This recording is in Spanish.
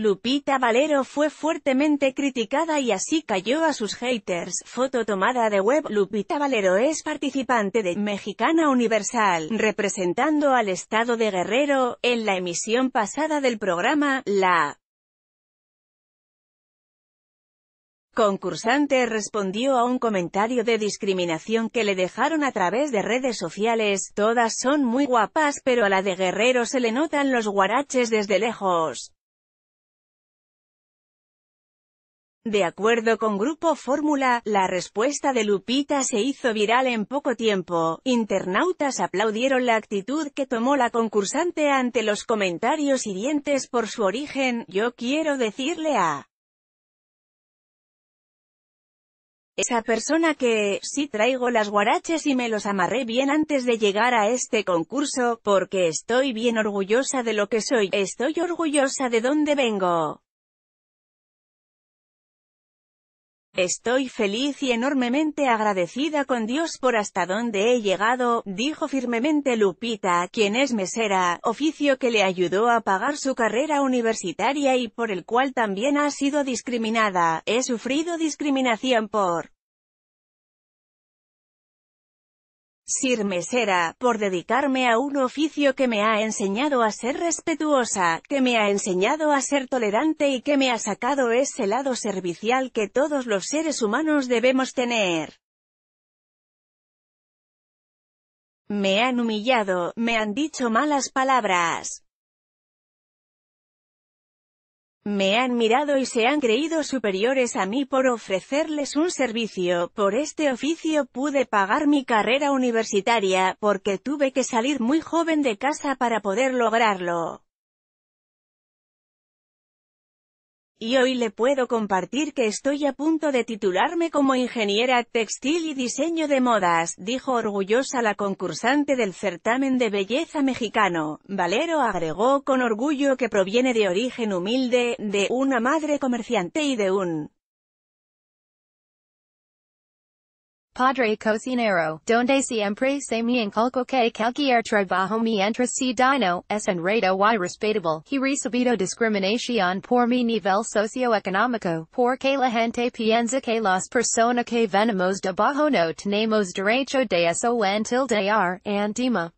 Lupita Valero fue fuertemente criticada y así cayó a sus haters. Foto tomada de web Lupita Valero es participante de Mexicana Universal, representando al estado de Guerrero, en la emisión pasada del programa, la concursante respondió a un comentario de discriminación que le dejaron a través de redes sociales, todas son muy guapas pero a la de Guerrero se le notan los guaraches desde lejos. De acuerdo con Grupo Fórmula, la respuesta de Lupita se hizo viral en poco tiempo. Internautas aplaudieron la actitud que tomó la concursante ante los comentarios hirientes por su origen. Yo quiero decirle a esa persona que, sí traigo las guaraches y me los amarré bien antes de llegar a este concurso, porque estoy bien orgullosa de lo que soy, estoy orgullosa de dónde vengo. Estoy feliz y enormemente agradecida con Dios por hasta donde he llegado, dijo firmemente Lupita, quien es mesera, oficio que le ayudó a pagar su carrera universitaria y por el cual también ha sido discriminada. He sufrido discriminación por Sir Mesera, por dedicarme a un oficio que me ha enseñado a ser respetuosa, que me ha enseñado a ser tolerante y que me ha sacado ese lado servicial que todos los seres humanos debemos tener. Me han humillado, me han dicho malas palabras. Me han mirado y se han creído superiores a mí por ofrecerles un servicio, por este oficio pude pagar mi carrera universitaria, porque tuve que salir muy joven de casa para poder lograrlo. y hoy le puedo compartir que estoy a punto de titularme como ingeniera textil y diseño de modas, dijo orgullosa la concursante del certamen de belleza mexicano. Valero agregó con orgullo que proviene de origen humilde, de una madre comerciante y de un Padre cocinero, donde siempre se me inculco que cualquier trabajo mientras si dino, es reto y respetable. He recibido discriminación por mi nivel socioeconómico, porque la gente piensa que las personas que venimos de bajo no tenemos derecho de eso en tilde ar, andima.